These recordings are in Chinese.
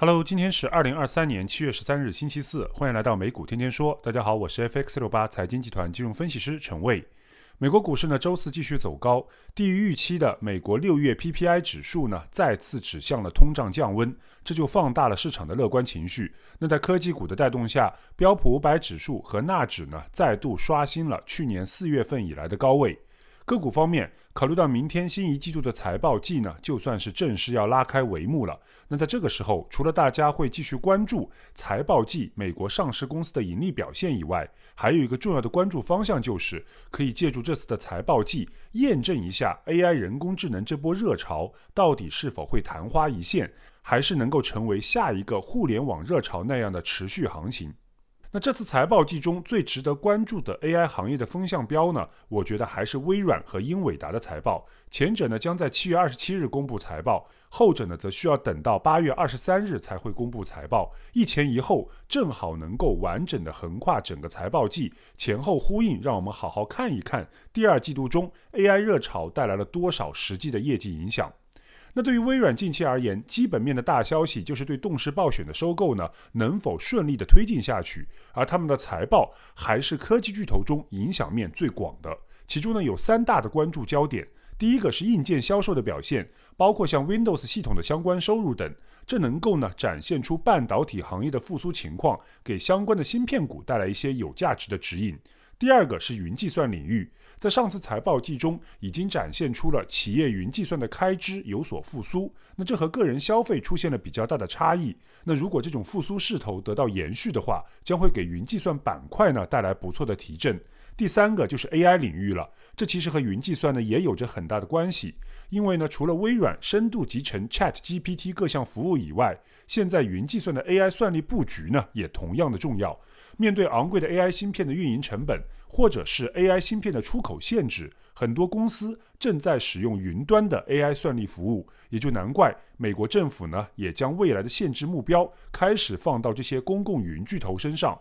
Hello，今天是二零二三年七月十三日，星期四，欢迎来到美股天天说。大家好，我是 FX 六八财经集团金融分析师陈卫。美国股市呢，周四继续走高，低于预期的美国六月 PPI 指数呢，再次指向了通胀降温，这就放大了市场的乐观情绪。那在科技股的带动下，标普五百指数和纳指呢，再度刷新了去年四月份以来的高位。个股方面，考虑到明天新一季度的财报季呢，就算是正式要拉开帷幕了。那在这个时候，除了大家会继续关注财报季美国上市公司的盈利表现以外，还有一个重要的关注方向就是，可以借助这次的财报季验证一下 AI 人工智能这波热潮到底是否会昙花一现，还是能够成为下一个互联网热潮那样的持续行情。那这次财报季中最值得关注的 AI 行业的风向标呢？我觉得还是微软和英伟达的财报。前者呢将在七月二十七日公布财报，后者呢则需要等到八月二十三日才会公布财报。一前一后，正好能够完整的横跨整个财报季，前后呼应，让我们好好看一看第二季度中 AI 热潮带来了多少实际的业绩影响。那对于微软近期而言，基本面的大消息就是对动视暴雪的收购呢，能否顺利的推进下去？而他们的财报还是科技巨头中影响面最广的，其中呢有三大的关注焦点。第一个是硬件销售的表现，包括像 Windows 系统的相关收入等，这能够呢展现出半导体行业的复苏情况，给相关的芯片股带来一些有价值的指引。第二个是云计算领域。在上次财报季中，已经展现出了企业云计算的开支有所复苏。那这和个人消费出现了比较大的差异。那如果这种复苏势头得到延续的话，将会给云计算板块呢带来不错的提振。第三个就是 AI 领域了，这其实和云计算呢也有着很大的关系。因为呢，除了微软深度集成 Chat GPT 各项服务以外，现在云计算的 AI 算力布局呢也同样的重要。面对昂贵的 AI 芯片的运营成本，或者是 AI 芯片的出口限制，很多公司正在使用云端的 AI 算力服务，也就难怪美国政府呢也将未来的限制目标开始放到这些公共云巨头身上。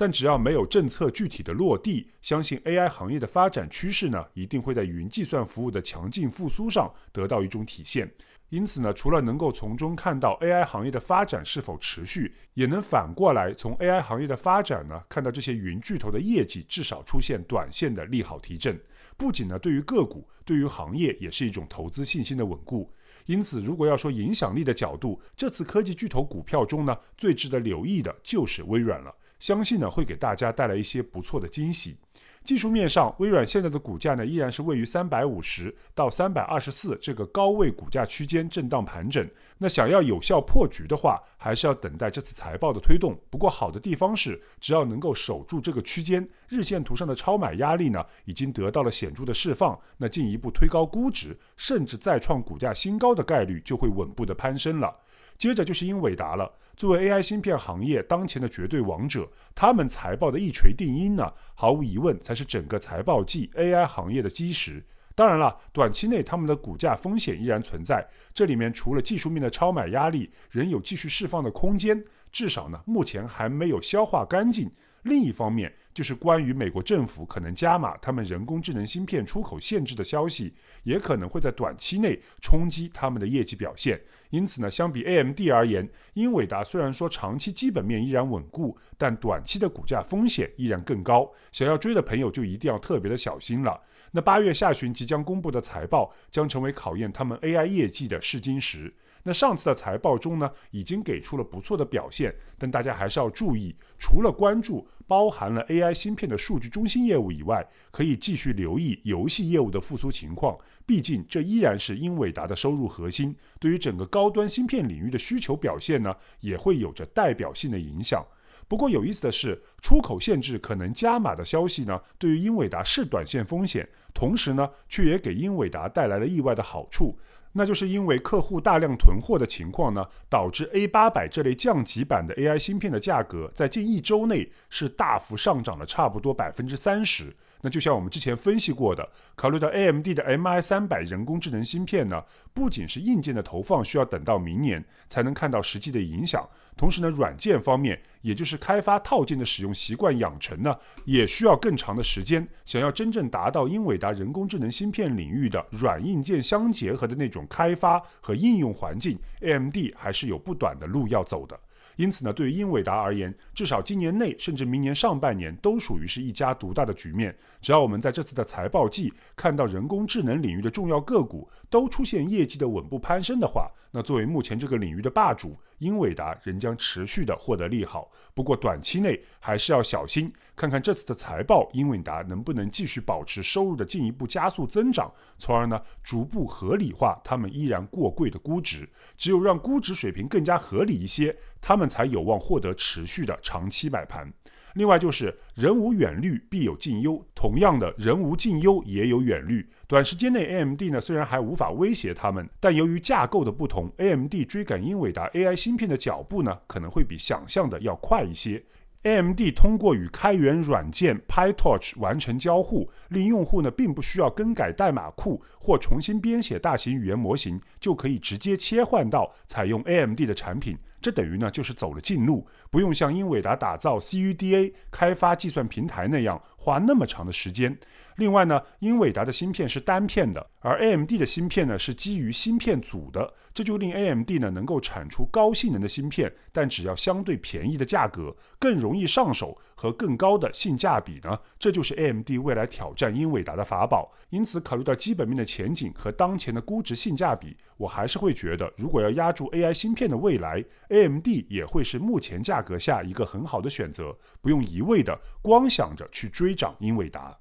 但只要没有政策具体的落地，相信 AI 行业的发展趋势呢，一定会在云计算服务的强劲复苏上得到一种体现。因此呢，除了能够从中看到 AI 行业的发展是否持续，也能反过来从 AI 行业的发展呢，看到这些云巨头的业绩至少出现短线的利好提振。不仅呢，对于个股，对于行业也是一种投资信心的稳固。因此，如果要说影响力的角度，这次科技巨头股票中呢，最值得留意的就是微软了。相信呢会给大家带来一些不错的惊喜。技术面上，微软现在的股价呢依然是位于三百五十到三百二十四这个高位股价区间震荡盘整。那想要有效破局的话，还是要等待这次财报的推动。不过好的地方是，只要能够守住这个区间，日线图上的超买压力呢已经得到了显著的释放，那进一步推高估值，甚至再创股价新高的概率就会稳步的攀升了。接着就是英伟达了，作为 AI 芯片行业当前的绝对王者，他们财报的一锤定音呢，毫无疑问才是整个财报季 AI 行业的基石。当然了，短期内他们的股价风险依然存在，这里面除了技术面的超买压力，仍有继续释放的空间，至少呢，目前还没有消化干净。另一方面，就是关于美国政府可能加码他们人工智能芯片出口限制的消息，也可能会在短期内冲击他们的业绩表现。因此呢，相比 AMD 而言，英伟达虽然说长期基本面依然稳固，但短期的股价风险依然更高。想要追的朋友就一定要特别的小心了。那八月下旬即将公布的财报将成为考验他们 AI 业绩的试金石。那上次的财报中呢，已经给出了不错的表现，但大家还是要注意，除了关注包含了 AI 芯片的数据中心业务以外，可以继续留意游戏业务的复苏情况，毕竟这依然是英伟达的收入核心，对于整个高端芯片领域的需求表现呢，也会有着代表性的影响。不过有意思的是，出口限制可能加码的消息呢，对于英伟达是短线风险，同时呢，却也给英伟达带来了意外的好处。那就是因为客户大量囤货的情况呢，导致 A 八百这类降级版的 AI 芯片的价格在近一周内是大幅上涨了，差不多百分之三十。那就像我们之前分析过的，考虑到 AMD 的 MI 三百人工智能芯片呢，不仅是硬件的投放需要等到明年才能看到实际的影响，同时呢，软件方面。也就是开发套件的使用习惯养成呢，也需要更长的时间。想要真正达到英伟达人工智能芯片领域的软硬件相结合的那种开发和应用环境，AMD 还是有不短的路要走的。因此呢，对于英伟达而言，至少今年内甚至明年上半年都属于是一家独大的局面。只要我们在这次的财报季看到人工智能领域的重要个股都出现业绩的稳步攀升的话，那作为目前这个领域的霸主。英伟达仍将持续的获得利好，不过短期内还是要小心，看看这次的财报，英伟达能不能继续保持收入的进一步加速增长，从而呢逐步合理化他们依然过贵的估值。只有让估值水平更加合理一些，他们才有望获得持续的长期买盘。另外就是人无远虑，必有近忧。同样的，人无近忧，也有远虑。短时间内，AMD 呢虽然还无法威胁他们，但由于架构的不同，AMD 追赶英伟达 AI 芯片的脚步呢可能会比想象的要快一些。AMD 通过与开源软件 PyTorch 完成交互，令用户呢并不需要更改代码库或重新编写大型语言模型，就可以直接切换到采用 AMD 的产品。这等于呢，就是走了近路，不用像英伟达打造 CUDA 开发计算平台那样花那么长的时间。另外呢，英伟达的芯片是单片的，而 AMD 的芯片呢是基于芯片组的，这就令 AMD 呢能够产出高性能的芯片，但只要相对便宜的价格，更容易上手和更高的性价比呢，这就是 AMD 未来挑战英伟达的法宝。因此，考虑到基本面的前景和当前的估值性价比，我还是会觉得，如果要压住 AI 芯片的未来。AMD 也会是目前价格下一个很好的选择，不用一味的光想着去追涨英伟达。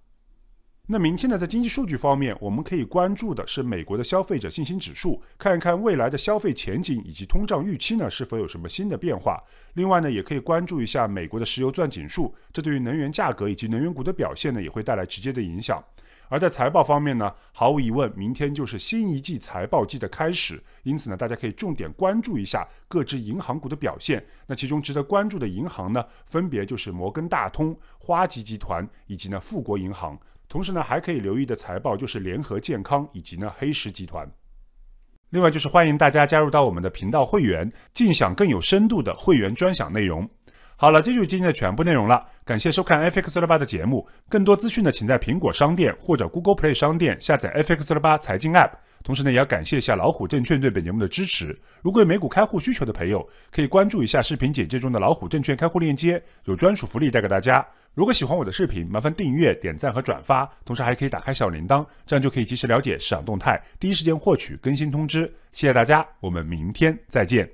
那明天呢，在经济数据方面，我们可以关注的是美国的消费者信心指数，看一看未来的消费前景以及通胀预期呢是否有什么新的变化。另外呢，也可以关注一下美国的石油钻井数，这对于能源价格以及能源股的表现呢也会带来直接的影响。而在财报方面呢，毫无疑问，明天就是新一季财报季的开始，因此呢，大家可以重点关注一下各支银行股的表现。那其中值得关注的银行呢，分别就是摩根大通、花旗集团以及呢富国银行。同时呢，还可以留意的财报就是联合健康以及呢黑石集团。另外就是欢迎大家加入到我们的频道会员，尽享更有深度的会员专享内容。好了，这就是今天的全部内容了。感谢收看 FX 六八的节目，更多资讯呢，请在苹果商店或者 Google Play 商店下载 FX 六八财经 App。同时呢，也要感谢一下老虎证券对本节目的支持。如果有美股开户需求的朋友，可以关注一下视频简介中的老虎证券开户链接，有专属福利带给大家。如果喜欢我的视频，麻烦订阅、点赞和转发，同时还可以打开小铃铛，这样就可以及时了解市场动态，第一时间获取更新通知。谢谢大家，我们明天再见。